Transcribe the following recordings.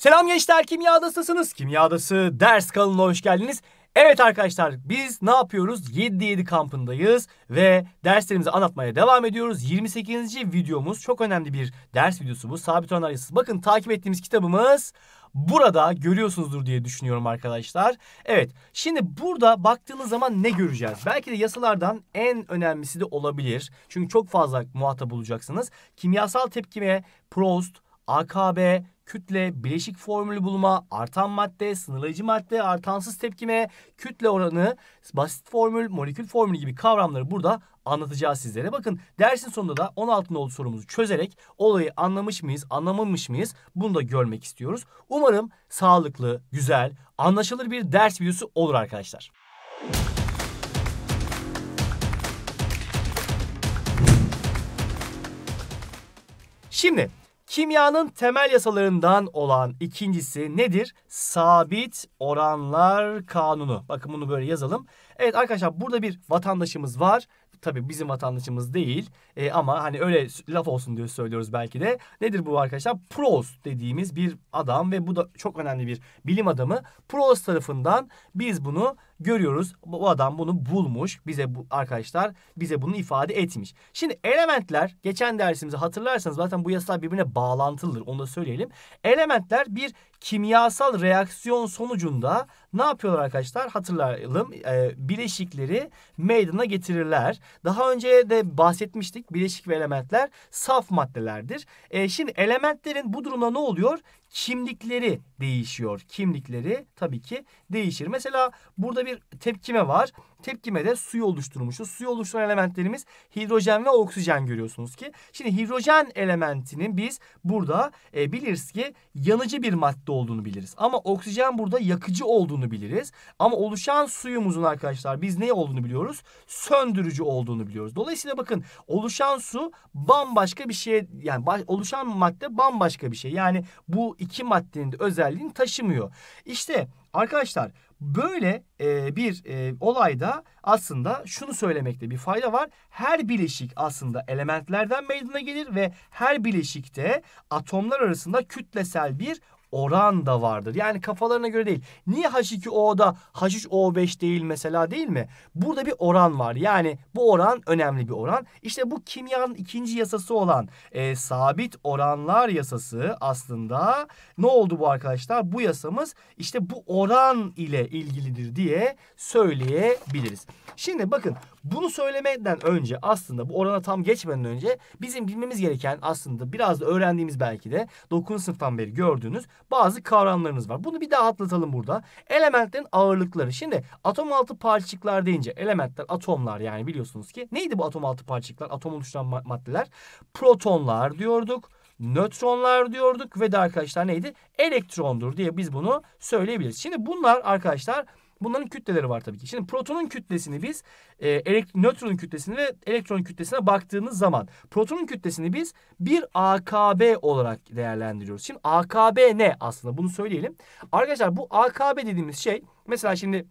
Selam gençler kimyadasısınız. Kimyadası ders kanalına hoş geldiniz. Evet arkadaşlar biz ne yapıyoruz? 7-7 kampındayız ve derslerimizi anlatmaya devam ediyoruz. 28. videomuz çok önemli bir ders videosu bu. Sabit oran arayasız. Bakın takip ettiğimiz kitabımız burada görüyorsunuzdur diye düşünüyorum arkadaşlar. Evet şimdi burada baktığınız zaman ne göreceğiz? Belki de yasalardan en önemlisi de olabilir. Çünkü çok fazla muhatap olacaksınız. Kimyasal tepkime, Proust, AKB, kütle, bileşik formülü bulma, artan madde, sınırlayıcı madde, artansız tepkime, kütle oranı, basit formül, molekül formülü gibi kavramları burada anlatacağız sizlere. Bakın dersin sonunda da 16 nolu sorumuzu çözerek olayı anlamış mıyız, anlamamış mıyız bunu da görmek istiyoruz. Umarım sağlıklı, güzel, anlaşılır bir ders videosu olur arkadaşlar. Şimdi Kimyanın temel yasalarından olan ikincisi nedir? Sabit oranlar kanunu. Bakın bunu böyle yazalım. Evet arkadaşlar burada bir vatandaşımız var. Tabii bizim vatandaşımız değil e, ama hani öyle laf olsun diye söylüyoruz belki de. Nedir bu arkadaşlar? Prost dediğimiz bir adam ve bu da çok önemli bir bilim adamı. Prost tarafından biz bunu görüyoruz. Bu adam bunu bulmuş. Bize bu arkadaşlar bize bunu ifade etmiş. Şimdi elementler geçen dersimizi hatırlarsanız zaten bu yasalar birbirine bağlantılıdır. Onu da söyleyelim. Elementler bir kimyasal reaksiyon sonucunda ne yapıyorlar arkadaşlar? Hatırlayalım. E, bileşikleri meydana getirirler. Daha önce de bahsetmiştik. Bileşik ve elementler saf maddelerdir. E, şimdi elementlerin bu durumda ne oluyor? Kimlikleri değişiyor. Kimlikleri tabii ki değişir. Mesela burada bir tepkime var. Tepkime de suyu oluşturmuşuz. Suyu oluşturan elementlerimiz hidrojen ve oksijen görüyorsunuz ki. Şimdi hidrojen elementinin biz burada e, biliriz ki yanıcı bir madde olduğunu biliriz. Ama oksijen burada yakıcı olduğunu biliriz. Ama oluşan suyumuzun arkadaşlar biz ne olduğunu biliyoruz? Söndürücü olduğunu biliyoruz. Dolayısıyla bakın oluşan su bambaşka bir şey yani oluşan madde bambaşka bir şey. Yani bu iki maddenin de özelliğini taşımıyor. İşte arkadaşlar Böyle e, bir e, olayda aslında şunu söylemekte bir fayda var. Her bileşik aslında elementlerden meydana gelir ve her bileşikte atomlar arasında kütlesel bir oran da vardır. Yani kafalarına göre değil. Niye H2O'da H3O5 değil mesela değil mi? Burada bir oran var. Yani bu oran önemli bir oran. İşte bu kimyanın ikinci yasası olan e, sabit oranlar yasası aslında ne oldu bu arkadaşlar? Bu yasamız işte bu oran ile ilgilidir diye söyleyebiliriz. Şimdi bakın bunu söylemeden önce aslında bu orana tam geçmeden önce bizim bilmemiz gereken aslında biraz da öğrendiğimiz belki de 9. sınıftan beri gördüğünüz bazı kavramlarınız var. Bunu bir daha atlatalım burada. Elementlerin ağırlıkları. Şimdi atom altı parçacıklar deyince elementler atomlar yani biliyorsunuz ki neydi bu atom altı parçacıklar? Atom oluşturan maddeler. Protonlar diyorduk nötronlar diyorduk ve de arkadaşlar neydi? Elektrondur diye biz bunu söyleyebiliriz. Şimdi bunlar arkadaşlar Bunların kütleleri var tabii ki. Şimdi protonun kütlesini biz e, nötronun kütlesini ve elektronun kütlesine baktığımız zaman protonun kütlesini biz bir AKB olarak değerlendiriyoruz. Şimdi AKB ne aslında bunu söyleyelim. Arkadaşlar bu AKB dediğimiz şey mesela şimdi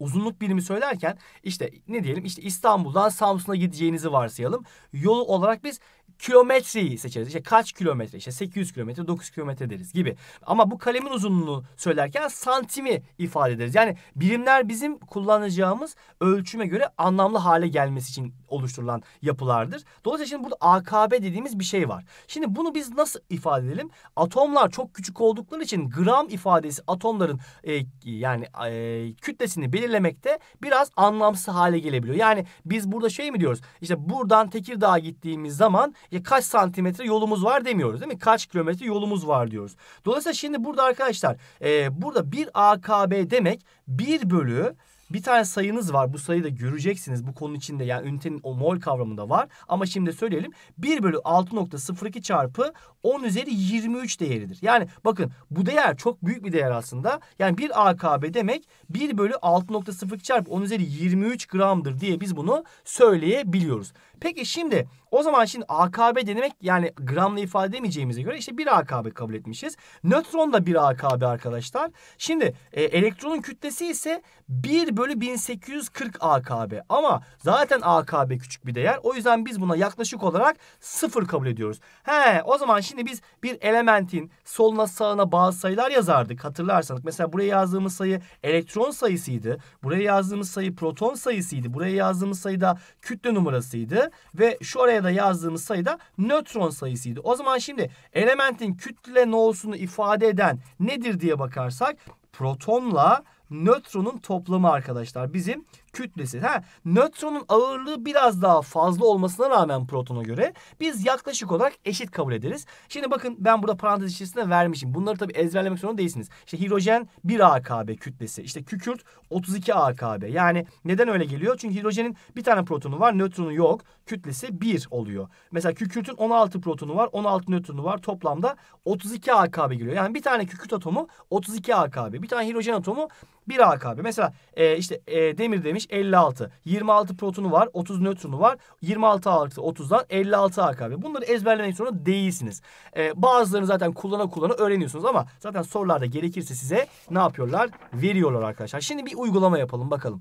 uzunluk birimi söylerken işte ne diyelim işte İstanbul'dan Samsun'a gideceğinizi varsayalım. Yolu olarak biz kilometreyi seçeriz. İşte kaç kilometre? İşte 800 kilometre, 9 kilometre deriz gibi. Ama bu kalemin uzunluğunu söylerken santimi ifade ederiz. Yani birimler bizim kullanacağımız ölçüme göre anlamlı hale gelmesi için oluşturulan yapılardır. Dolayısıyla şimdi burada AKB dediğimiz bir şey var. Şimdi bunu biz nasıl ifade edelim? Atomlar çok küçük oldukları için gram ifadesi atomların e, yani e, kütlesini belirlemekte biraz anlamsız hale gelebiliyor. Yani biz burada şey mi diyoruz? İşte buradan Tekirdağ'a gittiğimiz zaman ya kaç santimetre yolumuz var demiyoruz değil mi? Kaç kilometre yolumuz var diyoruz. Dolayısıyla şimdi burada arkadaşlar e, burada 1 AKB demek 1 bölü bir tane sayınız var. Bu sayıyı da göreceksiniz. Bu konu içinde yani ünitenin o mol kavramında var. Ama şimdi söyleyelim. 1 bölü 6.02 çarpı 10 üzeri 23 değeridir. Yani bakın bu değer çok büyük bir değer aslında. Yani 1 AKB demek 1 bölü 6.02 çarpı 10 üzeri 23 gramdır diye biz bunu söyleyebiliyoruz. Peki şimdi o zaman şimdi AKB denemek yani gramla ifade edemeyeceğimize göre işte bir AKB kabul etmişiz. Nötron da bir AKB arkadaşlar. Şimdi e, elektronun kütlesi ise 1 bölü 1840 AKB. Ama zaten AKB küçük bir değer. O yüzden biz buna yaklaşık olarak 0 kabul ediyoruz. He o zaman şimdi biz bir elementin soluna sağına bazı sayılar yazardık hatırlarsanız. Mesela buraya yazdığımız sayı elektron sayısıydı. Buraya yazdığımız sayı proton sayısıydı. Buraya yazdığımız sayı da kütle numarasıydı ve şu araya da yazdığımız sayı da nötron sayısıydı. O zaman şimdi elementin kütle no'sunu ifade eden nedir diye bakarsak protonla nötronun toplamı arkadaşlar bizim kütlesi. Ha, nötronun ağırlığı biraz daha fazla olmasına rağmen protona göre biz yaklaşık olarak eşit kabul ederiz. Şimdi bakın ben burada parantez içerisinde vermişim. Bunları tabi ezberlemek zorunda değilsiniz. İşte hidrojen 1 AKB kütlesi. İşte kükürt 32 AKB. Yani neden öyle geliyor? Çünkü hidrojenin bir tane protonu var, nötronu yok. Kütlesi 1 oluyor. Mesela kükürtün 16 protonu var, 16 nötronu var. Toplamda 32 AKB geliyor. Yani bir tane kükürt atomu 32 AKB. Bir tane hidrojen atomu 1 AKB. Mesela e, işte e, demir demiş 56. 26 protonu var, 30 nötronu var. 26 artı 30'dan 56 AKB. Bunları ezberlemek zorunda değilsiniz. Ee, bazılarını zaten kullana kullana öğreniyorsunuz ama zaten sorularda gerekirse size ne yapıyorlar? Veriyorlar arkadaşlar. Şimdi bir uygulama yapalım bakalım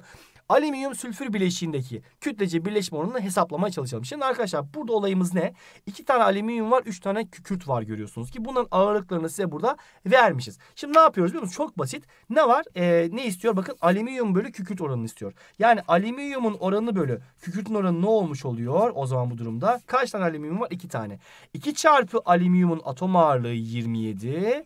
alüminyum sülfür bileşiğindeki kütlece birleşme oranını hesaplamaya çalışalım. Şimdi arkadaşlar burada olayımız ne? İki tane alüminyum var, üç tane kükürt var görüyorsunuz ki bunların ağırlıklarını size burada vermişiz. Şimdi ne yapıyoruz biliyor musunuz? Çok basit. Ne var? Ee, ne istiyor? Bakın alüminyum bölü kükürt oranını istiyor. Yani alüminyumun oranı bölü kükürtün oranı ne olmuş oluyor? O zaman bu durumda kaç tane alüminyum var? İki tane. İki çarpı alüminyumun atom ağırlığı 27.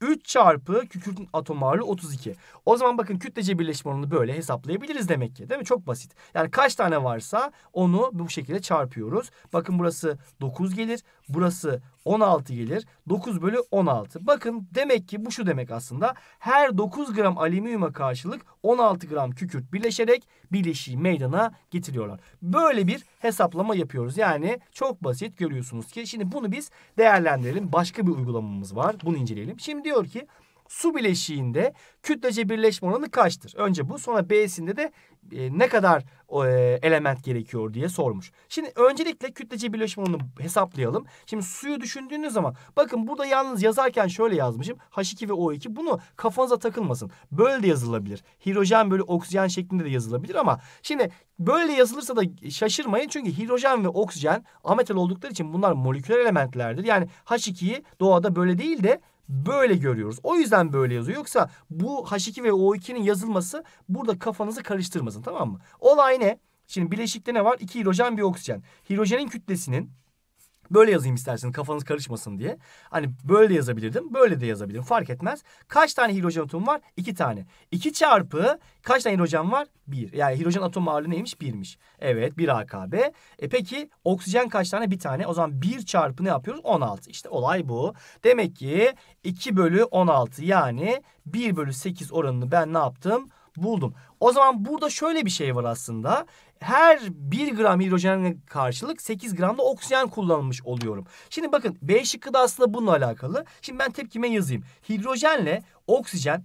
3 çarpı kükürt atom ağırlığı 32. O zaman bakın kütlece birleşme oranını böyle hesaplayabiliriz demek ki. Değil mi? Çok basit. Yani kaç tane varsa onu bu şekilde çarpıyoruz. Bakın burası 9 gelir. Burası 16 gelir. 9 bölü 16. Bakın demek ki bu şu demek aslında. Her 9 gram alüminyuma karşılık 16 gram kükürt birleşerek bileşiği meydana getiriyorlar. Böyle bir hesaplama yapıyoruz. Yani çok basit görüyorsunuz ki. Şimdi bunu biz değerlendirelim. Başka bir uygulamamız var. Bunu inceleyelim. Şimdi diyor ki su bileşiğinde kütlece birleşme oranı kaçtır? Önce bu sonra B'sinde de e, ne kadar e, element gerekiyor diye sormuş. Şimdi öncelikle kütlece birleşme oranını hesaplayalım. Şimdi suyu düşündüğünüz zaman bakın burada yalnız yazarken şöyle yazmışım. H2 ve O2 bunu kafanıza takılmasın. Böyle de yazılabilir. Hidrojen bölü oksijen şeklinde de yazılabilir ama şimdi böyle yazılırsa da şaşırmayın. Çünkü hidrojen ve oksijen ametal oldukları için bunlar moleküler elementlerdir. Yani H2'yi doğada böyle değil de böyle görüyoruz. O yüzden böyle yazıyor. Yoksa bu H2 ve O2'nin yazılması burada kafanızı karıştırmasın tamam mı? Olay ne? Şimdi bileşikte ne var? İki hidrojen bir oksijen. Hidrojenin kütlesinin Böyle yazayım isterseniz kafanız karışmasın diye. Hani böyle yazabilirdim, böyle de yazabilirim. Fark etmez. Kaç tane hidrojen atom var? İki tane. İki çarpı kaç tane hidrojen var? Bir. Yani hidrojen atom ağırlığı neymiş? Birmiş. Evet, bir AKB. E peki oksijen kaç tane? Bir tane. O zaman bir çarpı ne yapıyoruz? 16. İşte olay bu. Demek ki 2 bölü 16 yani 1 bölü 8 oranını ben ne yaptım? buldum. O zaman burada şöyle bir şey var aslında her 1 gram hidrojenle karşılık 8 gram da oksijen kullanmış oluyorum. Şimdi bakın B şıkkı da aslında bununla alakalı. Şimdi ben tepkime yazayım. Hidrojenle oksijen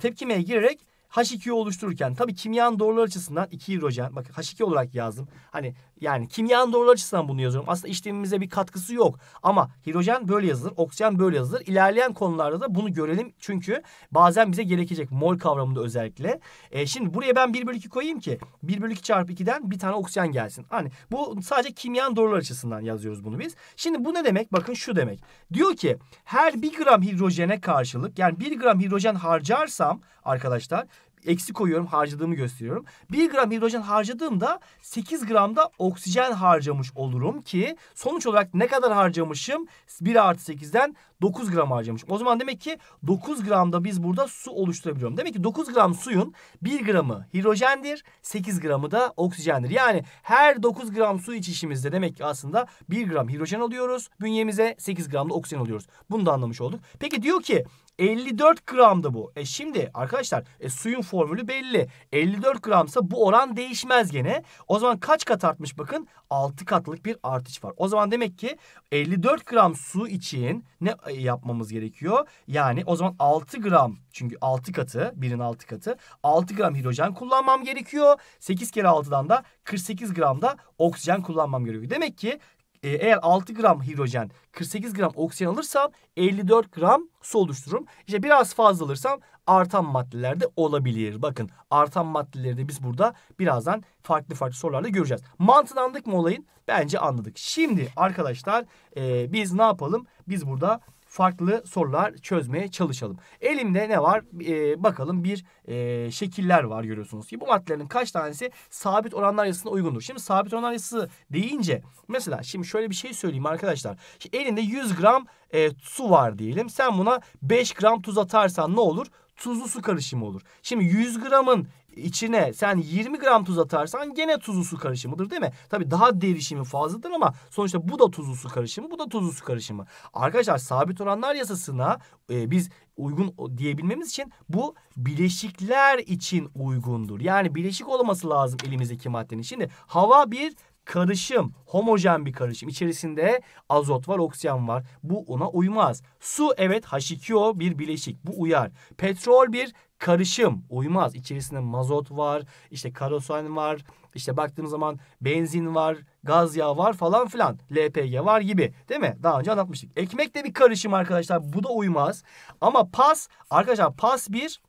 tepkimeye girerek H2'yi oluştururken tabii kimyanın doğruları açısından 2 hidrojen bakın H2 olarak yazdım. Hani yani kimyanın doğrular açısından bunu yazıyorum. Aslında işlemimize bir katkısı yok. Ama hidrojen böyle yazılır, oksijen böyle yazılır. İlerleyen konularda da bunu görelim. Çünkü bazen bize gerekecek mol kavramında özellikle. E, şimdi buraya ben 1 bölü 2 koyayım ki 1 bölü 2 çarpı 2'den bir tane oksijen gelsin. Hani bu sadece kimyanın doğrular açısından yazıyoruz bunu biz. Şimdi bu ne demek? Bakın şu demek. Diyor ki her 1 gram hidrojene karşılık yani 1 gram hidrojen harcarsam arkadaşlar eksi koyuyorum harcadığımı gösteriyorum. 1 gram hidrojen harcadığımda 8 gram da oksijen harcamış olurum ki sonuç olarak ne kadar harcamışım? 1 artı 8'den 9 gram harcamışım. O zaman demek ki 9 gramda biz burada su oluşturabiliyorum. Demek ki 9 gram suyun 1 gramı hidrojendir, 8 gramı da oksijendir. Yani her 9 gram su içişimizde demek ki aslında 1 gram hidrojen alıyoruz. Bünyemize 8 gram da oksijen alıyoruz. Bunu da anlamış olduk. Peki diyor ki 54 gramda bu. E şimdi arkadaşlar e, suyun formülü belli. 54 gramsa bu oran değişmez gene. O zaman kaç kat artmış bakın? 6 katlık bir artış var. O zaman demek ki 54 gram su için ne yapmamız gerekiyor. Yani o zaman 6 gram çünkü 6 katı birin 6 katı 6 gram hidrojen kullanmam gerekiyor. 8 kere 6'dan da 48 gram da oksijen kullanmam gerekiyor. Demek ki e, eğer 6 gram hidrojen 48 gram oksijen alırsam 54 gram su oluştururum. İşte biraz fazla alırsam artan maddelerde olabilir. Bakın artan maddeleri de biz burada birazdan farklı farklı sorularla göreceğiz. Mantığını anladık mı olayın? Bence anladık. Şimdi arkadaşlar e, biz ne yapalım? Biz burada farklı sorular çözmeye çalışalım. Elimde ne var? E, bakalım bir e, şekiller var görüyorsunuz ki bu maddelerin kaç tanesi sabit oranlar yasasına uygundur. Şimdi sabit oranlar yasası deyince mesela şimdi şöyle bir şey söyleyeyim arkadaşlar. Şimdi elinde 100 gram e, su var diyelim. Sen buna 5 gram tuz atarsan ne olur? Tuzlu su karışımı olur. Şimdi 100 gramın içine sen 20 gram tuz atarsan gene tuzlu su karışımıdır değil mi? Tabii daha derişimi fazladır ama sonuçta bu da tuzlu su karışımı, bu da tuzlu su karışımı. Arkadaşlar sabit oranlar yasasına e, biz uygun diyebilmemiz için bu bileşikler için uygundur. Yani bileşik olması lazım elimizdeki maddenin. Şimdi hava bir karışım, homojen bir karışım. İçerisinde azot var, oksijen var. Bu ona uymaz. Su evet H2O bir bileşik. Bu uyar. Petrol bir karışım uymaz. İçerisinde mazot var, işte karosan var, işte baktığım zaman benzin var, gaz yağı var falan filan. LPG var gibi değil mi? Daha önce anlatmıştık. Ekmek de bir karışım arkadaşlar. Bu da uymaz. Ama pas arkadaşlar pas bir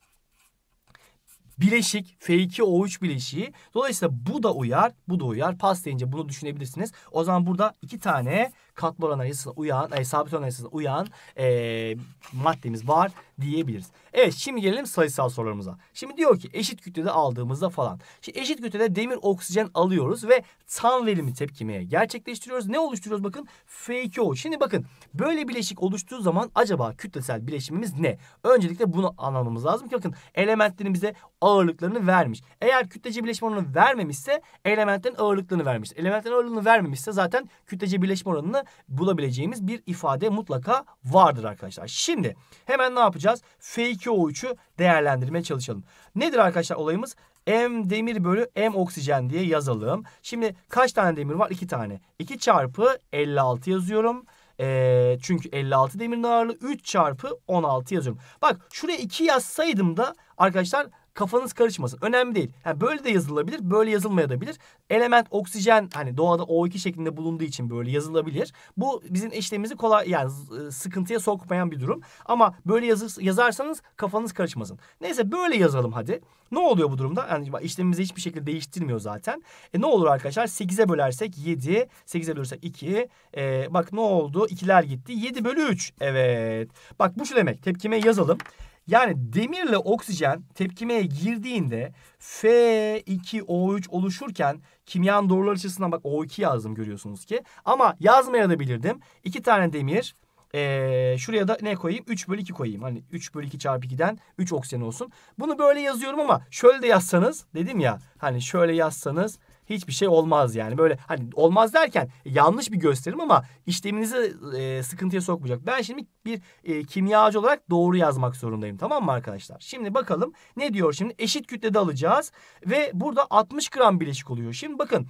bileşik F2O3 bileşiği. Dolayısıyla bu da uyar, bu da uyar. Pas deyince bunu düşünebilirsiniz. O zaman burada iki tane katmor analizine uyan, e, sabit analizine uyan e, maddemiz var diyebiliriz. Evet şimdi gelelim sayısal sorularımıza. Şimdi diyor ki eşit kütlede aldığımızda falan. Şimdi eşit kütlede demir oksijen alıyoruz ve tam verimli tepkimeye gerçekleştiriyoruz. Ne oluşturuyoruz bakın? F2O. Şimdi bakın böyle bileşik oluştuğu zaman acaba kütlesel bileşimimiz ne? Öncelikle bunu anlamamız lazım ki bakın elementlerin bize ağırlıklarını vermiş. Eğer kütlece bileşim oranını vermemişse elementlerin ağırlıklarını vermiş. Elementlerin ağırlığını vermemişse zaten kütlece bileşim oranını bulabileceğimiz bir ifade mutlaka vardır arkadaşlar. Şimdi hemen ne yapacağız? F2O3'ü değerlendirmeye çalışalım. Nedir arkadaşlar olayımız? M demir bölü M oksijen diye yazalım. Şimdi kaç tane demir var? 2 tane. 2 çarpı 56 yazıyorum. E, çünkü 56 demirin ağırlığı 3 çarpı 16 yazıyorum. Bak şuraya 2 yazsaydım da arkadaşlar Kafanız karışmasın. Önemli değil. Yani böyle de yazılabilir, böyle yazılmayabilir. Element oksijen hani doğada O2 şeklinde bulunduğu için böyle yazılabilir. Bu bizim işlemimizi kolay yani e, sıkıntıya sokmayan bir durum. Ama böyle yazır, yazarsanız kafanız karışmasın. Neyse böyle yazalım hadi. Ne oluyor bu durumda? Yani işlemimizi hiçbir şekilde değiştirmiyor zaten. E ne olur arkadaşlar? 8'e bölersek 7, 8'e bölersek 2. E, bak ne oldu? 2'ler gitti. 7 bölü 3. Evet. Bak bu şu demek. Tepkime yazalım. Yani demirle oksijen tepkimeye girdiğinde F2O3 oluşurken kimyanın doğrular açısından bak O2 yazdım görüyorsunuz ki. Ama yazmaya da bilirdim. İki tane demir ee, şuraya da ne koyayım? 3 bölü 2 koyayım. Hani 3 bölü 2 çarpı 2'den 3 oksijen olsun. Bunu böyle yazıyorum ama şöyle de yazsanız dedim ya. Hani şöyle yazsanız hiçbir şey olmaz yani. Böyle hani olmaz derken yanlış bir gösterim ama işleminizi e, sıkıntıya sokmayacak. Ben şimdi bir e, kimyacı olarak doğru yazmak zorundayım. Tamam mı arkadaşlar? Şimdi bakalım ne diyor şimdi? Eşit kütlede alacağız ve burada 60 gram bileşik oluyor. Şimdi bakın.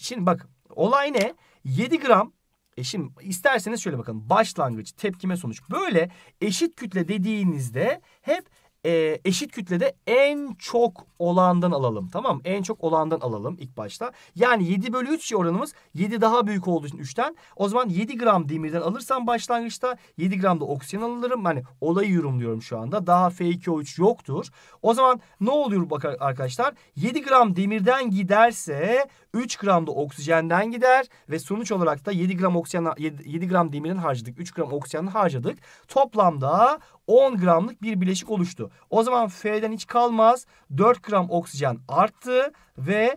Şimdi bak olay ne? 7 gram e şimdi isterseniz şöyle bakın. Başlangıç, tepkime sonuç. Böyle eşit kütle dediğinizde hep e, eşit kütlede en çok olandan alalım. Tamam En çok olandan alalım ilk başta. Yani 7 bölü 3 oranımız 7 daha büyük olduğu için 3'ten. O zaman 7 gram demirden alırsam başlangıçta 7 gram da oksijen alırım. Hani olayı yorumluyorum şu anda. Daha F2O3 yoktur. O zaman ne oluyor bak arkadaşlar? 7 gram demirden giderse 3 gram da oksijenden gider ve sonuç olarak da 7 gram oksijen 7, 7 gram demirin harcadık. 3 gram oksijeni harcadık. Toplamda 10 gramlık bir bileşik oluştu. O zaman F'den hiç kalmaz. 4 gram oksijen arttı ve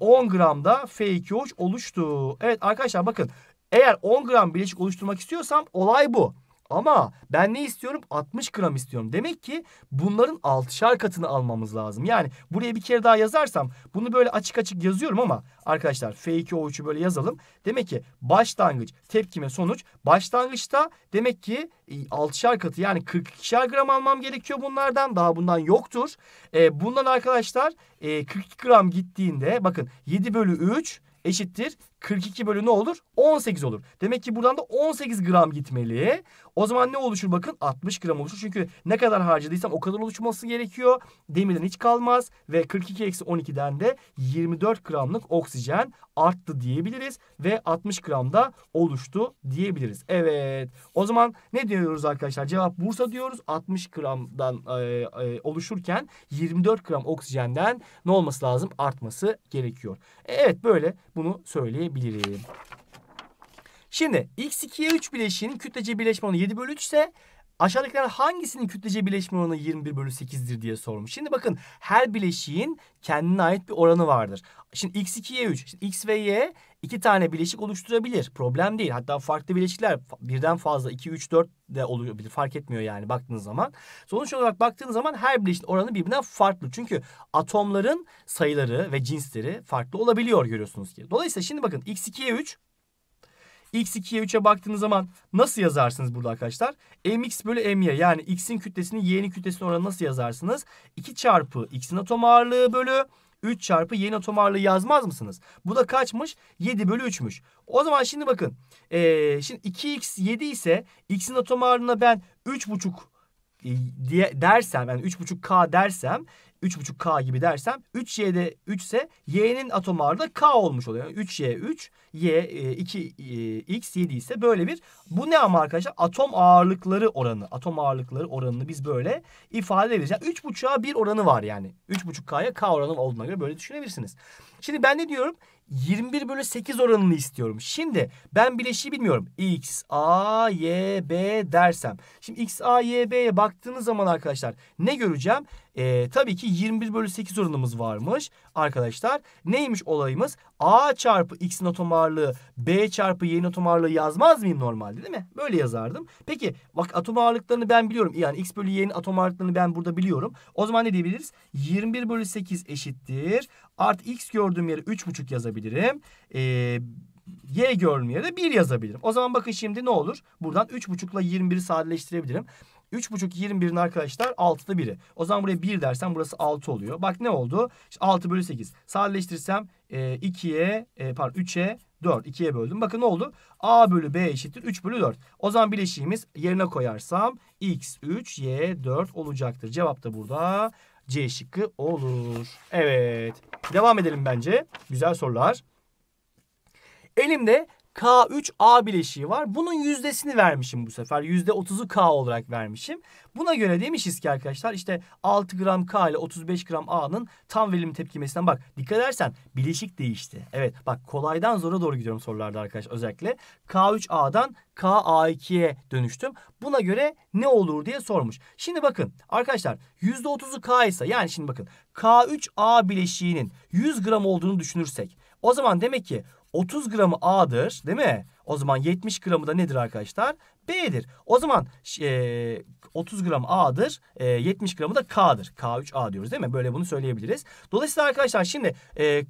10 e, gram da F2O3 oluştu. Evet arkadaşlar bakın eğer 10 gram bileşik oluşturmak istiyorsam olay bu. Ama ben ne istiyorum? 60 gram istiyorum. Demek ki bunların 6'şar katını almamız lazım. Yani buraya bir kere daha yazarsam bunu böyle açık açık yazıyorum ama arkadaşlar F2O3'ü böyle yazalım. Demek ki başlangıç tepkime sonuç. Başlangıçta demek ki 6'şar e, katı yani 42'şer gram almam gerekiyor bunlardan. Daha bundan yoktur. E, bundan arkadaşlar e, 42 gram gittiğinde bakın 7 bölü 3 eşittir 42 bölü ne olur? 18 olur. Demek ki buradan da 18 gram gitmeli. O zaman ne oluşur bakın? 60 gram oluşur. Çünkü ne kadar harcadıysam o kadar oluşması gerekiyor. Demirden hiç kalmaz. Ve 42 eksi 12'den de 24 gramlık oksijen arttı diyebiliriz. Ve 60 gram da oluştu diyebiliriz. Evet. O zaman ne diyoruz arkadaşlar? Cevap Bursa diyoruz. 60 gramdan e, e, oluşurken 24 gram oksijenden ne olması lazım? Artması gerekiyor. Evet böyle bunu söyleyebiliriz diyebilirim. Şimdi x2'ye 3 bileşiğinin kütlece birleşme oranı 7 bölü 3 ise Aşağıdakiler hangisinin kütlece birleşme oranı 21 bölü 8'dir diye sormuş. Şimdi bakın her bileşiğin kendine ait bir oranı vardır. Şimdi x2y3. Şimdi x ve y iki tane bileşik oluşturabilir. Problem değil. Hatta farklı bileşikler birden fazla 2, 3, 4 de olabilir. Fark etmiyor yani baktığınız zaman. Sonuç olarak baktığınız zaman her bileşiğin oranı birbirinden farklı. Çünkü atomların sayıları ve cinsleri farklı olabiliyor görüyorsunuz ki. Dolayısıyla şimdi bakın x2y3 x2'ye 3'e baktığınız zaman nasıl yazarsınız burada arkadaşlar? mx bölü my yani x'in kütlesini y'nin kütlesine oranı nasıl yazarsınız? 2 çarpı x'in atom ağırlığı bölü 3 çarpı y'nin atom ağırlığı yazmaz mısınız? Bu da kaçmış? 7 bölü 3'müş. O zaman şimdi bakın. Ee, şimdi 2x 7 ise x'in atom ağırlığına ben 3,5 e, diye dersem yani 3.5K dersem 3.5K gibi dersem 3Y'de 3 ise Y'nin atom ağırlığı K olmuş oluyor. Yani 3Y 3 y, 2x, e, e, 7 ise böyle bir. Bu ne ama arkadaşlar? Atom ağırlıkları oranı. Atom ağırlıkları oranını biz böyle ifade edeceğiz. Yani 3.5'a 1 oranı var yani. 3.5K'ya K oranı olduğuna göre böyle düşünebilirsiniz. Şimdi ben ne diyorum? 21 bölü 8 oranını istiyorum. Şimdi ben bileşiği bilmiyorum. X, A, Y, B dersem. Şimdi X, A, Y, B'ye baktığınız zaman arkadaşlar ne göreceğim? Ee, tabii ki 21 bölü 8 oranımız varmış arkadaşlar neymiş olayımız? A çarpı x'in atom ağırlığı, B çarpı y'in atom ağırlığı yazmaz mıyım normalde değil mi? Böyle yazardım. Peki bak atom ağırlıklarını ben biliyorum. Yani x bölü y'in atom ağırlıklarını ben burada biliyorum. O zaman ne diyebiliriz? 21 bölü 8 eşittir. Art x gördüğüm yere 3,5 yazabilirim. Eee y görünmeye de 1 yazabilirim. O zaman bakın şimdi ne olur? Buradan 3,5 ile 21'i sadeleştirebilirim. 3,5 21'in arkadaşlar 6'da 1'i. O zaman buraya 1 dersen burası 6 oluyor. Bak ne oldu? İşte 6 bölü 8. Sadeleştirsem e, 2'ye e, pardon 3'e 4. 2'ye böldüm. Bakın ne oldu? A bölü B eşittir 3 bölü 4. O zaman bileşiğimiz yerine koyarsam x 3 y 4 olacaktır. Cevap da burada C şıkkı olur. Evet. Devam edelim bence. Güzel sorular. Elimde K3A bileşiği var. Bunun yüzdesini vermişim bu sefer. Yüzde 30'u K olarak vermişim. Buna göre demişiz ki arkadaşlar işte 6 gram K ile 35 gram A'nın tam verim tepkimesinden bak. Dikkat edersen bileşik değişti. Evet bak kolaydan zora doğru gidiyorum sorularda arkadaşlar özellikle. K3A'dan KA2'ye dönüştüm. Buna göre ne olur diye sormuş. Şimdi bakın arkadaşlar %30'u K ise yani şimdi bakın K3A bileşiğinin 100 gram olduğunu düşünürsek o zaman demek ki 30 gramı A'dır değil mi? O zaman 70 gramı da nedir arkadaşlar? B'dir. O zaman e, 30 gram A'dır. E, 70 gramı da K'dır. K3A diyoruz değil mi? Böyle bunu söyleyebiliriz. Dolayısıyla arkadaşlar şimdi e,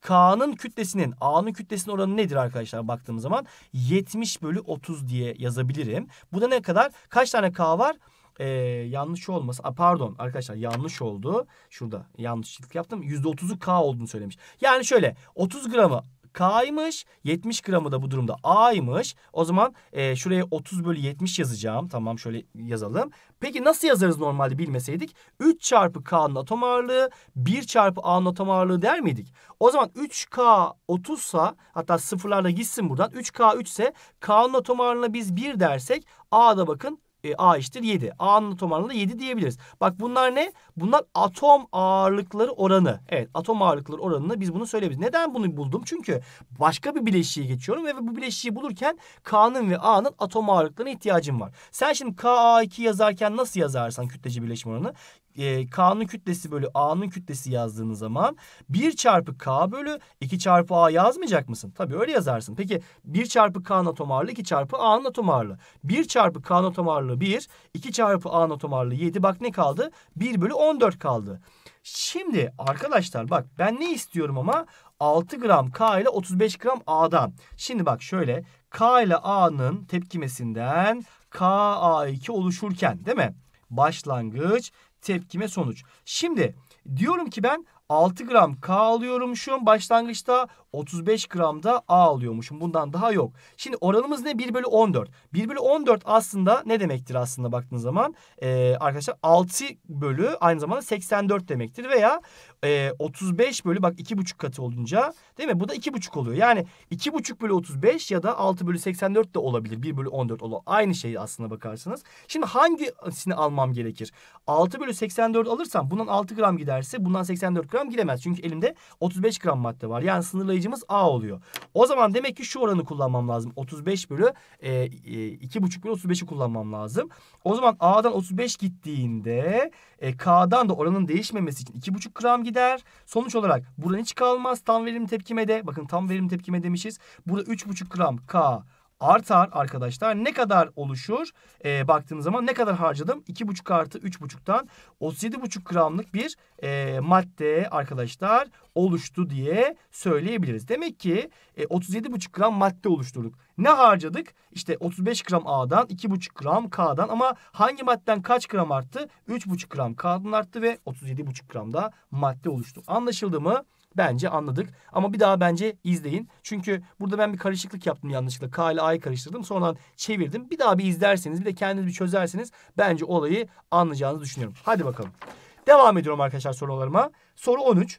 K'nın kütlesinin A'nın kütlesinin oranı nedir arkadaşlar baktığım zaman? 70 bölü 30 diye yazabilirim. Bu da ne kadar? Kaç tane K var? Ee, yanlış olması. A, pardon arkadaşlar yanlış oldu. Şurada yanlışlık yaptım. %30'u K olduğunu söylemiş. Yani şöyle 30 gramı K'ymış. 70 gramı da bu durumda A'ymış. O zaman e, şuraya 30 bölü 70 yazacağım. Tamam şöyle yazalım. Peki nasıl yazarız normalde bilmeseydik? 3 çarpı K'nın atom ağırlığı 1 çarpı A'nın atom ağırlığı der miydik? O zaman 3K 30 sa hatta sıfırlarla gitsin buradan. 3K 3 ise K'nın atom ağırlığına biz 1 dersek A'da bakın e, A eşittir 7. A'nın atom ağırlığına 7 diyebiliriz. Bak bunlar ne? Bunlar atom ağırlıkları oranı. Evet atom ağırlıkları oranını biz bunu söyleyebiliriz. Neden bunu buldum? Çünkü başka bir bileşiği geçiyorum ve bu bileşiği bulurken K'nın ve A'nın atom ağırlıklarına ihtiyacım var. Sen şimdi KA2 yazarken nasıl yazarsan kütleci birleşim oranı e, K'nın kütlesi bölü A'nın kütlesi yazdığınız zaman 1 çarpı K bölü 2 çarpı A yazmayacak mısın? Tabii öyle yazarsın. Peki 1 çarpı K'nın atomarlı 2 çarpı A'nın atomarlı. 1 çarpı K'nın atomarlı 1, 2 çarpı A'nın atomarlı 7. Bak ne kaldı? 1 bölü 14 kaldı. Şimdi arkadaşlar bak ben ne istiyorum ama 6 gram K ile 35 gram A'dan. Şimdi bak şöyle K ile A'nın tepkimesinden KA2 oluşurken değil mi? Başlangıç tepkime sonuç. Şimdi diyorum ki ben 6 gram K alıyorum şu an başlangıçta 35 gramda A alıyormuşum. Bundan daha yok. Şimdi oranımız ne? 1 bölü 14. 1 bölü 14 aslında ne demektir aslında baktığınız zaman? Ee, arkadaşlar 6 bölü aynı zamanda 84 demektir. Veya e, 35 bölü bak 2,5 katı olunca değil mi? Bu da 2,5 oluyor. Yani 2,5 bölü 35 ya da 6 bölü 84 de olabilir. 1 bölü 14 olur. Aynı şey aslında bakarsınız. Şimdi hangisini almam gerekir? 6 bölü 84 alırsam bundan 6 gram giderse bundan 84 gram gidemez. Çünkü elimde 35 gram madde var. Yani sınırlayıcı başlangıcımız A oluyor. O zaman demek ki şu oranı kullanmam lazım. 35 bölü e, e, 2,5 bölü 35'i kullanmam lazım. O zaman A'dan 35 gittiğinde e, K'dan da oranın değişmemesi için 2,5 gram gider. Sonuç olarak buradan hiç kalmaz. Tam verim tepkime de bakın tam verim tepkime demişiz. Burada 3,5 gram K artar arkadaşlar. Ne kadar oluşur? E, ee, baktığınız zaman ne kadar harcadım? 2,5 artı 3,5'tan 37,5 gramlık bir e, madde arkadaşlar oluştu diye söyleyebiliriz. Demek ki e, 37,5 gram madde oluşturduk. Ne harcadık? İşte 35 gram A'dan 2,5 gram K'dan ama hangi madden kaç gram arttı? 3,5 gram K'dan arttı ve 37,5 gram da madde oluştu. Anlaşıldı mı? bence anladık. Ama bir daha bence izleyin. Çünkü burada ben bir karışıklık yaptım yanlışlıkla. K ile A'yı karıştırdım. Sonradan çevirdim. Bir daha bir izlerseniz bir de kendiniz bir çözerseniz bence olayı anlayacağınızı düşünüyorum. Hadi bakalım. Devam ediyorum arkadaşlar sorularıma. Soru 13.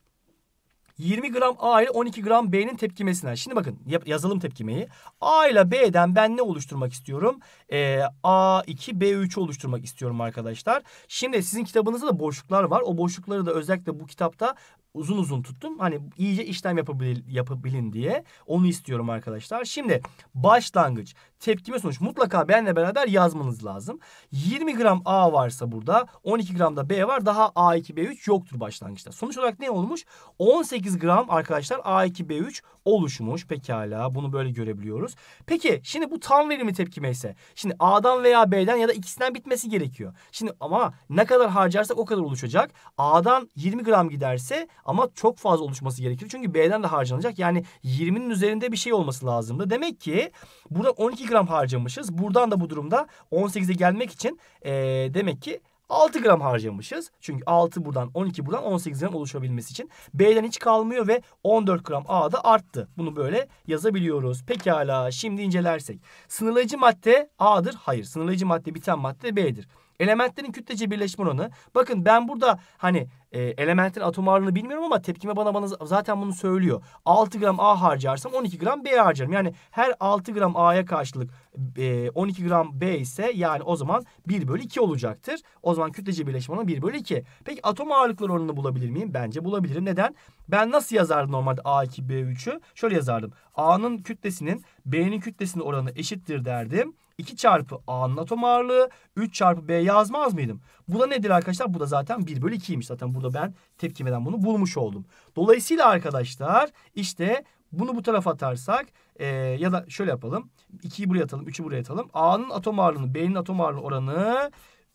20 gram A ile 12 gram B'nin tepkimesinden. Şimdi bakın yazalım tepkimeyi. A ile B'den ben ne oluşturmak istiyorum? Ee, A2, B3 oluşturmak istiyorum arkadaşlar. Şimdi sizin kitabınızda da boşluklar var. O boşlukları da özellikle bu kitapta uzun uzun tuttum. Hani iyice işlem yapabil, yapabilin diye. Onu istiyorum arkadaşlar. Şimdi başlangıç, tepkime sonuç mutlaka benle beraber yazmanız lazım. 20 gram A varsa burada 12 gram da B var. Daha A2 B3 yoktur başlangıçta. Sonuç olarak ne olmuş? 18 gram arkadaşlar A2 B3 oluşmuş. Pekala bunu böyle görebiliyoruz. Peki şimdi bu tam verimi tepkime ise şimdi A'dan veya B'den ya da ikisinden bitmesi gerekiyor. Şimdi ama ne kadar harcarsak o kadar oluşacak. A'dan 20 gram giderse ama çok fazla oluşması gerekir. Çünkü B'den de harcanacak. Yani 20'nin üzerinde bir şey olması lazımdı. Demek ki burada 12 gram harcamışız. Buradan da bu durumda 18'e gelmek için ee, demek ki 6 gram harcamışız. Çünkü 6 buradan 12 buradan 18 gram oluşabilmesi için. B'den hiç kalmıyor ve 14 gram A'da arttı. Bunu böyle yazabiliyoruz. Pekala şimdi incelersek. Sınırlayıcı madde A'dır. Hayır sınırlayıcı madde biten madde B'dir. Elementlerin kütlece birleşme oranı. Bakın ben burada hani e, elementin atom ağırlığını bilmiyorum ama tepkime bana bana zaten bunu söylüyor. 6 gram A harcarsam 12 gram B harcarım. Yani her 6 gram A'ya karşılık e, 12 gram B ise yani o zaman 1 bölü 2 olacaktır. O zaman kütlece birleşme oranı 1 bölü 2. Peki atom ağırlıkları oranını bulabilir miyim? Bence bulabilirim. Neden? Ben nasıl yazardım normalde A2 B3'ü? Şöyle yazardım. A'nın kütlesinin B'nin kütlesinin oranı eşittir derdim. 2 çarpı A atom ağırlığı 3 çarpı B yazmaz mıydım? Bu da nedir arkadaşlar? Bu da zaten 1 bölü 2'ymiş. Zaten burada ben tepkimeden bunu bulmuş oldum. Dolayısıyla arkadaşlar işte bunu bu tarafa atarsak e, ya da şöyle yapalım. 2'yi buraya atalım 3'ü buraya atalım. A'nın atom ağırlığının B'nin atom ağırlığı oranı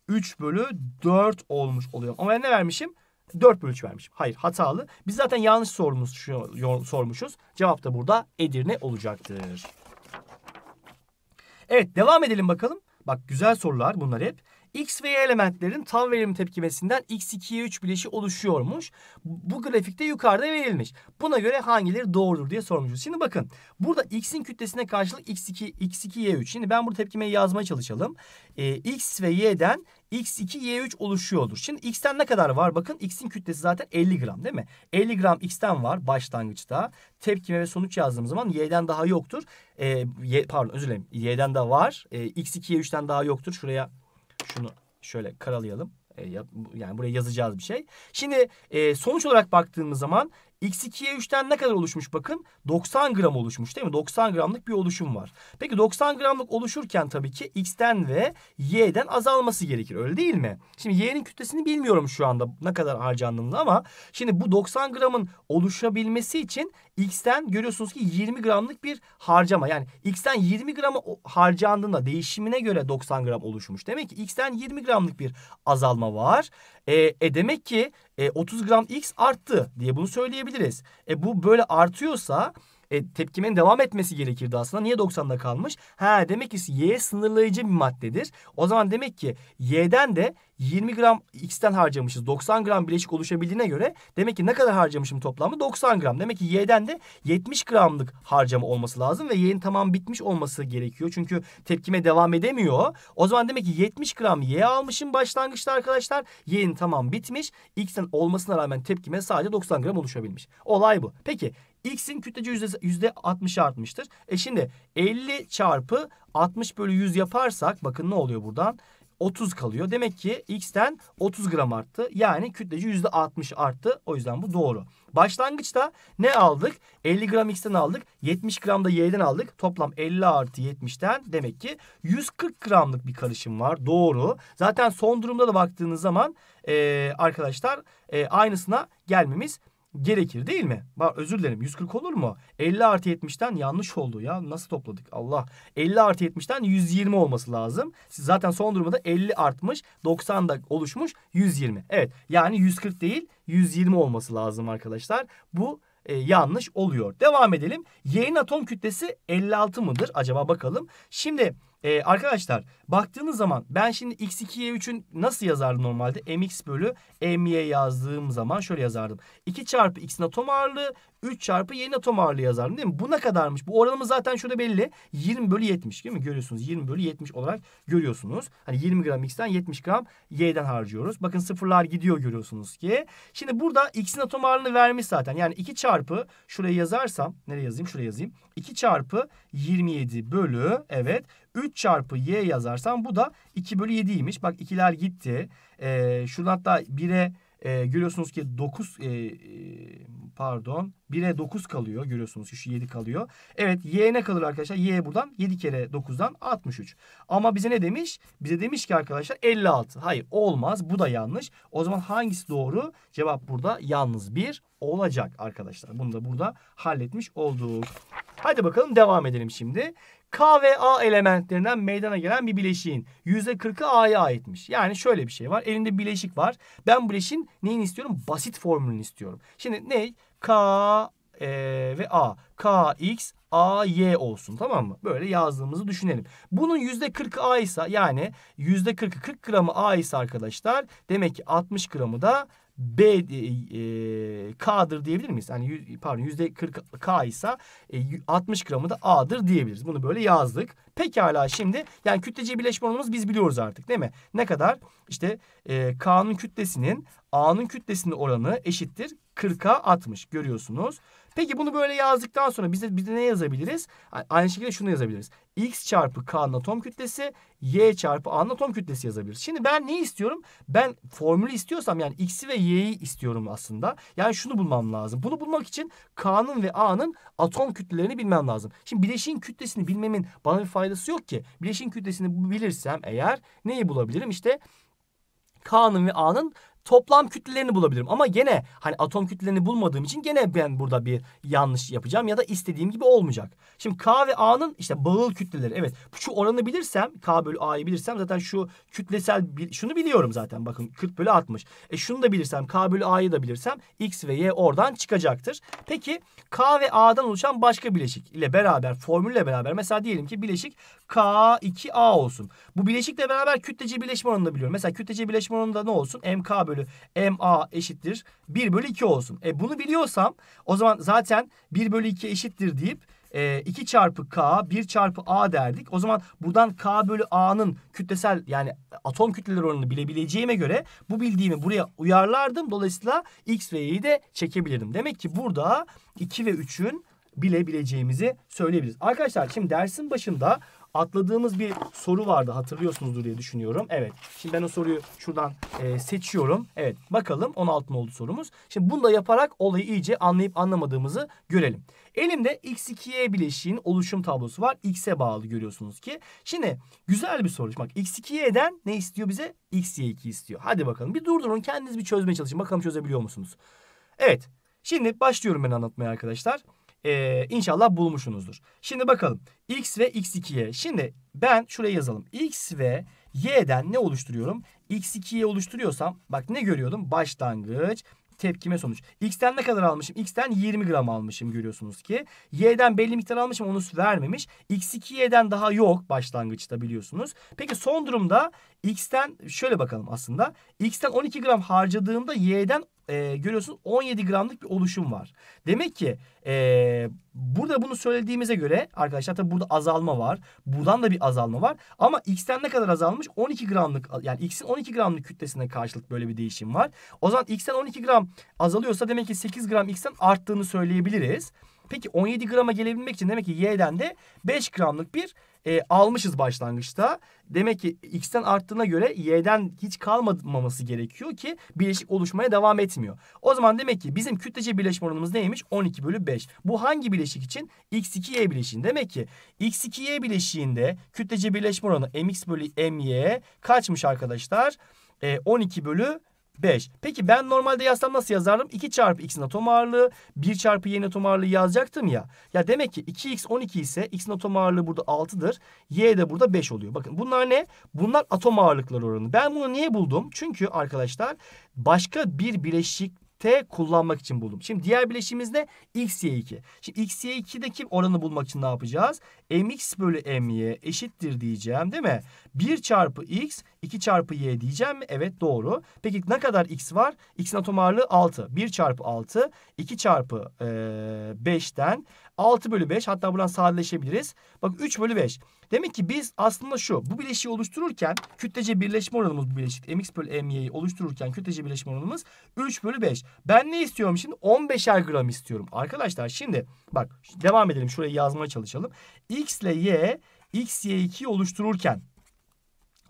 3 bölü 4 olmuş oluyor. Ama ben ne vermişim? 4 bölü 3 vermişim. Hayır hatalı. Biz zaten yanlış sormuş, sormuşuz. Cevap da burada Edirne olacaktır. Evet devam edelim bakalım. Bak güzel sorular bunlar hep. X ve Y elementlerin tam verim tepkimesinden x 2 y 3 bileşi oluşuyormuş. Bu grafikte yukarıda verilmiş. Buna göre hangileri doğrudur diye sormuşuz. Şimdi bakın burada X'in kütlesine karşılık X2, X2, Y3. Şimdi ben burada tepkimeyi yazmaya çalışalım. Ee, X ve Y'den X2, Y3 oluşuyordur. Şimdi X'ten ne kadar var? Bakın X'in kütlesi zaten 50 gram değil mi? 50 gram X'ten var başlangıçta. Tepkime ve sonuç yazdığım zaman Y'den daha yoktur. Ee, y, pardon özür dilerim. Y'den de var. Ee, X2, Y3'ten daha yoktur. Şuraya şunu şöyle karalayalım. E, yani buraya yazacağız bir şey. Şimdi e, sonuç olarak baktığımız zaman X2'ye 3'ten ne kadar oluşmuş bakın? 90 gram oluşmuş değil mi? 90 gramlık bir oluşum var. Peki 90 gramlık oluşurken tabii ki X'ten ve Y'den azalması gerekir. Öyle değil mi? Şimdi Y'nin kütlesini bilmiyorum şu anda ne kadar harcandığını ama şimdi bu 90 gramın oluşabilmesi için X'ten görüyorsunuz ki 20 gramlık bir harcama. Yani X'ten 20 gramı harcandığında değişimine göre 90 gram oluşmuş. Demek ki X'ten 20 gramlık bir azalma var. E, e demek ki e, 30 gram X arttı diye bunu söyleyebiliriz. E bu böyle artıyorsa e, tepkimenin devam etmesi gerekirdi aslında. Niye 90'da kalmış? Ha demek ki Y sınırlayıcı bir maddedir. O zaman demek ki Y'den de 20 gram X'ten harcamışız. 90 gram bileşik oluşabildiğine göre demek ki ne kadar harcamışım toplamı? 90 gram. Demek ki Y'den de 70 gramlık harcama olması lazım ve Y'nin tamam bitmiş olması gerekiyor. Çünkü tepkime devam edemiyor. O zaman demek ki 70 gram Y almışım başlangıçta arkadaşlar. Y'nin tamam bitmiş. X'ten olmasına rağmen tepkime sadece 90 gram oluşabilmiş. Olay bu. Peki X'in kütlece %60'ı artmıştır. E şimdi 50 çarpı 60 bölü 100 yaparsak bakın ne oluyor buradan? 30 kalıyor. Demek ki x'ten 30 gram arttı. Yani kütlece %60 arttı. O yüzden bu doğru. Başlangıçta ne aldık? 50 gram x'ten aldık. 70 gram da y'den aldık. Toplam 50 artı 70'ten demek ki 140 gramlık bir karışım var. Doğru. Zaten son durumda da baktığınız zaman e, arkadaşlar e, aynısına gelmemiz gerekir değil mi? Bak özür dilerim 140 olur mu? 50 artı 70'ten yanlış oldu ya. Nasıl topladık? Allah. 50 artı 70'ten 120 olması lazım. Siz zaten son durumda 50 artmış. 90 da oluşmuş 120. Evet yani 140 değil 120 olması lazım arkadaşlar. Bu e, yanlış oluyor. Devam edelim. Y'nin atom kütlesi 56 mıdır? Acaba bakalım. Şimdi ee, arkadaşlar baktığınız zaman ben şimdi x y 3'ün nasıl yazardım normalde? mx bölü m'ye yazdığım zaman şöyle yazardım. 2 çarpı x'in atom ağırlığı 3 çarpı y'nin atom ağırlığı yazardım değil mi? Bu ne kadarmış? Bu oranımız zaten şurada belli. 20 bölü 70 değil mi? Görüyorsunuz 20 bölü 70 olarak görüyorsunuz. Hani 20 gram x'ten 70 gram y'den harcıyoruz. Bakın sıfırlar gidiyor görüyorsunuz ki. Şimdi burada x'in atom ağırlığını vermiş zaten. Yani 2 çarpı şuraya yazarsam nereye yazayım? Şuraya yazayım. 2 çarpı 27 bölü evet 3 çarpı y yazarsam bu da 2 bölü 7'ymiş. Bak ikiler gitti. E, ee, şuradan hatta 1'e e, görüyorsunuz ki 9 e, e, pardon 1'e 9 kalıyor görüyorsunuz ki şu 7 kalıyor. Evet y ne kalır arkadaşlar? Y buradan 7 kere 9'dan 63. Ama bize ne demiş? Bize demiş ki arkadaşlar 56. Hayır olmaz bu da yanlış. O zaman hangisi doğru? Cevap burada yalnız 1 olacak arkadaşlar. Bunu da burada halletmiş olduk. Hadi bakalım devam edelim şimdi. K ve A elementlerinden meydana gelen bir bileşiğin %40'ı A'ya aitmiş. Yani şöyle bir şey var. Elimde bileşik var. Ben bu bileşiğin neyini istiyorum? Basit formülünü istiyorum. Şimdi ne? K e, ve A. K, X, A, Y olsun tamam mı? Böyle yazdığımızı düşünelim. Bunun %40'ı A ise yani %40'ı 40 gramı A ise arkadaşlar demek ki 60 gramı da B e, e, K'dır diyebilir miyiz? Yani yüz, pardon %40 K ise e, 60 gramı da A'dır diyebiliriz. Bunu böyle yazdık. Pekala şimdi yani kütlece birleşme oranımız biz biliyoruz artık değil mi? Ne kadar? İşte e, K'nın kütlesinin A'nın kütlesinin oranı eşittir 40'a 60 görüyorsunuz. Peki bunu böyle yazdıktan sonra biz de, biz de ne yazabiliriz? Aynı şekilde şunu yazabiliriz. X çarpı K'nın atom kütlesi, Y çarpı A'nın atom kütlesi yazabiliriz. Şimdi ben ne istiyorum? Ben formülü istiyorsam yani X'i ve Y'yi istiyorum aslında. Yani şunu bulmam lazım. Bunu bulmak için K'nın ve A'nın atom kütlelerini bilmem lazım. Şimdi bileşiğin kütlesini bilmemin bana bir faydası yok ki. Bileşin kütlesini bilirsem eğer neyi bulabilirim? İşte K'nın ve A'nın toplam kütlelerini bulabilirim. Ama gene hani atom kütlelerini bulmadığım için gene ben burada bir yanlış yapacağım ya da istediğim gibi olmayacak. Şimdi K ve A'nın işte bağıl kütleleri. Evet şu oranı bilirsem K bölü A'yı bilirsem zaten şu kütlesel şunu biliyorum zaten bakın 40 bölü 60. E şunu da bilirsem K bölü A'yı da bilirsem X ve Y oradan çıkacaktır. Peki K ve A'dan oluşan başka bileşik ile beraber formülle beraber mesela diyelim ki bileşik K2A olsun. Bu bileşikle beraber kütlece birleşme oranını biliyorum. Mesela kütlece birleşme oranında ne olsun? MK bölü bölü MA eşittir 1 bölü 2 olsun. E bunu biliyorsam o zaman zaten 1 bölü 2 eşittir deyip e, 2 çarpı K 1 çarpı A derdik. O zaman buradan K bölü A'nın kütlesel yani atom kütleleri oranını bilebileceğime göre bu bildiğimi buraya uyarlardım. Dolayısıyla X ve Y'yi de çekebilirdim. Demek ki burada 2 ve 3'ün bilebileceğimizi söyleyebiliriz. Arkadaşlar şimdi dersin başında atladığımız bir soru vardı hatırlıyorsunuzdur diye düşünüyorum. Evet şimdi ben o soruyu şuradan e, seçiyorum. Evet bakalım 16 oldu sorumuz. Şimdi bunu da yaparak olayı iyice anlayıp anlamadığımızı görelim. Elimde x2y bileşiğin oluşum tablosu var. X'e bağlı görüyorsunuz ki. Şimdi güzel bir soru. Bak x2y'den ne istiyor bize? xy2 istiyor. Hadi bakalım bir durdurun kendiniz bir çözmeye çalışın. Bakalım çözebiliyor musunuz? Evet. Şimdi başlıyorum ben anlatmaya arkadaşlar e, inşallah bulmuşsunuzdur. Şimdi bakalım x ve x2'ye. Şimdi ben şuraya yazalım. x ve y'den ne oluşturuyorum? x2'ye oluşturuyorsam bak ne görüyordum? Başlangıç tepkime sonuç. X'ten ne kadar almışım? X'ten 20 gram almışım görüyorsunuz ki. Y'den belli miktar almışım onu vermemiş. X2 Y'den daha yok başlangıçta biliyorsunuz. Peki son durumda X'ten şöyle bakalım aslında. X'ten 12 gram harcadığımda Y'den e, görüyorsun 17 gramlık bir oluşum var. Demek ki e, burada bunu söylediğimize göre arkadaşlar tabi burada azalma var. Buradan da bir azalma var. Ama X'ten ne kadar azalmış? 12 gramlık yani X'in 12 gramlık kütlesine karşılık böyle bir değişim var. O zaman X'ten 12 gram azalıyorsa demek ki 8 gram X'ten arttığını söyleyebiliriz. Peki 17 grama gelebilmek için demek ki y'den de 5 gramlık bir e, almışız başlangıçta. Demek ki x'ten arttığına göre y'den hiç kalmaması gerekiyor ki bileşik oluşmaya devam etmiyor. O zaman demek ki bizim kütlece birleşme oranımız neymiş? 12 bölü 5. Bu hangi bileşik için? x2y bileşiğin. Demek ki x2y bileşiğinde kütlece birleşme oranı mx bölü my kaçmış arkadaşlar? E, 12 bölü 5. Peki ben normalde yazsam nasıl yazardım? 2 çarpı x'in atom ağırlığı, 1 çarpı y'in atom ağırlığı yazacaktım ya. Ya demek ki 2x 12 ise x'in atom ağırlığı burada 6'dır. Y de burada 5 oluyor. Bakın bunlar ne? Bunlar atom ağırlıkları oranı. Ben bunu niye buldum? Çünkü arkadaşlar başka bir bileşik t kullanmak için buldum. Şimdi diğer bileşimimiz ne? x, y, 2. Şimdi x, y, 2'deki oranı bulmak için ne yapacağız? mx bölü my eşittir diyeceğim değil mi? 1 çarpı x, 2 çarpı y diyeceğim mi? Evet doğru. Peki ne kadar x var? x'in atom ağırlığı 6. 1 çarpı 6, 2 çarpı e, 5'ten 6 bölü 5 hatta buradan sadeleşebiliriz. Bak 3 bölü 5. Demek ki biz aslında şu bu bileşiği oluştururken kütlece birleşme oranımız bu bileşik. Mx bölü my'yi oluştururken kütlece birleşme oranımız 3 bölü 5. Ben ne istiyorum şimdi? 15'er gram istiyorum. Arkadaşlar şimdi bak devam edelim şurayı yazmaya çalışalım. X ile y x y2'yi oluştururken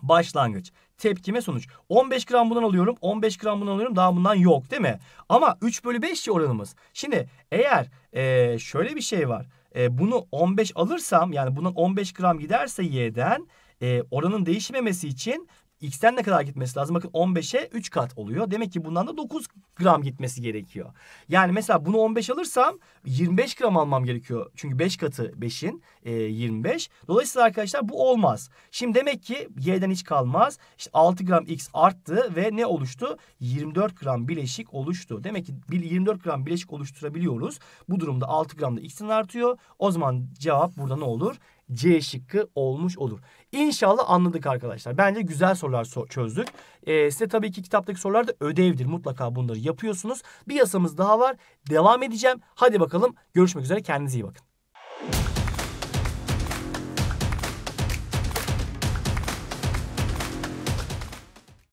başlangıç tepkime sonuç. 15 gram bundan alıyorum, 15 gram bundan alıyorum daha bundan yok değil mi? Ama 3 bölü 5 oranımız. Şimdi eğer e, şöyle bir şey var. E, bunu 15 alırsam yani bundan 15 gram giderse Y'den e, oranın değişmemesi için x'ten ne kadar gitmesi lazım? Bakın 15'e 3 kat oluyor. Demek ki bundan da 9 gram gitmesi gerekiyor. Yani mesela bunu 15 alırsam 25 gram almam gerekiyor. Çünkü 5 katı 5'in e, 25. Dolayısıyla arkadaşlar bu olmaz. Şimdi demek ki y'den hiç kalmaz. İşte 6 gram x arttı ve ne oluştu? 24 gram bileşik oluştu. Demek ki 24 gram bileşik oluşturabiliyoruz. Bu durumda 6 gram da x'in artıyor. O zaman cevap burada ne olur? C şıkkı olmuş olur. İnşallah anladık arkadaşlar. Bence güzel sorular so çözdük. Ee, size tabii ki kitaptaki sorular da ödevdir. Mutlaka bunları yapıyorsunuz. Bir yasamız daha var. Devam edeceğim. Hadi bakalım. Görüşmek üzere. Kendinize iyi bakın.